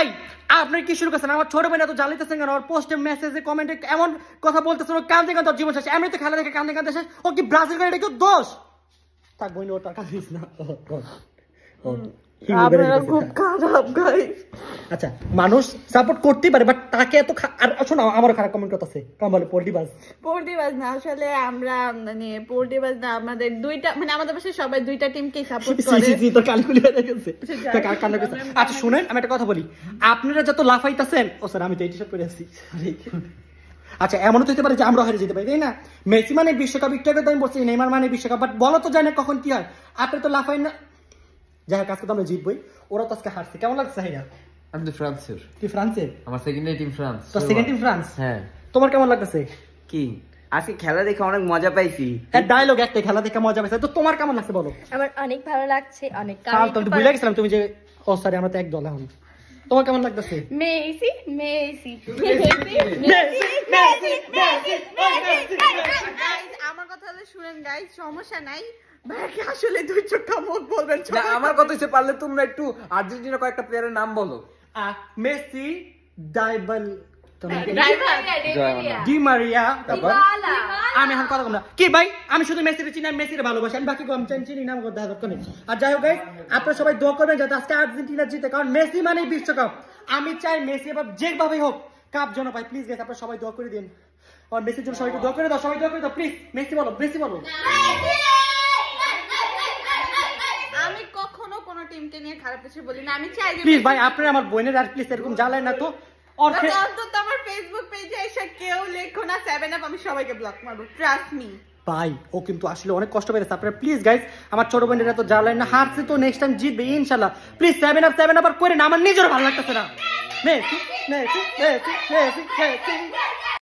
এই আপনার কি শুরু করছেন আমার ছোট মেয়েরা তো জ্বালিতেছেন কেন ওর পোস্টে মেসেজে কমেন্টে এমন কথা বলতেছেন ও কান্দে কান্দে জীবন শেষ এমনিতে খেলা দেখে কান্দে কান্দে শেষ ও কি ব্রাজিল করে এটা কেউ দোষ থাক বইনি ওটা কাঁদিস না আপনারা আচ্ছা, তাকে মানে, মানে আচ্ছা শুনেন আমি একটা কথা বলি আপনারা যত লাফাইতেছেন ও স্যার আমি আচ্ছা এমন তো হতে পারে যে আমরা হারিয়ে যেতে পারি তাই না মেসি মানে বিশ্বকাপ ইত্যাদি আমি বলছি নেইমার মানে বিশ্বকাপ বাট বলো তো জানে কখন কি হয় আপনি তো লাফাই না যাই হোক আজকে তো আমরা জিতবই ওরা তো আজকে হারছে কেমন লাগছে সাহিরা আমি তো ফ্রান্সের তুই ফ্রান্সের আমার সেকেন্ড টিম ফ্রান্স তো সেকেন্ড টিম ফ্রান্স হ্যাঁ তোমার কেমন লাগছে কি আজকে খেলা দেখে অনেক মজা পাইছি ডায়লগ একটা খেলা দেখে মজা পাইছি তো তোমার কেমন লাগছে বলো আমার অনেক ভালো লাগছে অনেক কাল তো ভুলে গেছিলাম তুমি যে ও সরি আমরা তো এক দল এখন তোমার কেমন লাগতেছে Messi Messi Messi Messi Messi Messi সমস্যা নাই আসলে দুই মুখ বলবেন না আমার কথা হচ্ছে পারলে তোমরা একটু আর্জেন্টিনা কয়েকটা প্লেয়ারের নাম বলো মেসি ডাইবল হ্যাঁ, আমি আর যাই হোক সবাই আর্জেন্টিনা জিতে কারণ মেসি মানে বিশ্বকাপ আমি চাই মেসি এবার হোক কাপ জন্য পাই প্লিজ গেছে সবাই দোয়া করে দিন আমার মেসির জন্য সবাইকে দোয়া করে দাও সবাই দোয়া করে দাও প্লিজ মেসি বলো মেসি বলো ভাই আমার বোনের না ও কিন্তু আসলে অনেক কষ্ট প্লিজ আমার ছোট বোনেরা তো না হারছে তো নেক্সট টাইম জিতবে ইনশাল্লাহ please seven up seven up আর না আমার নিজের ভালো লাগতেছে না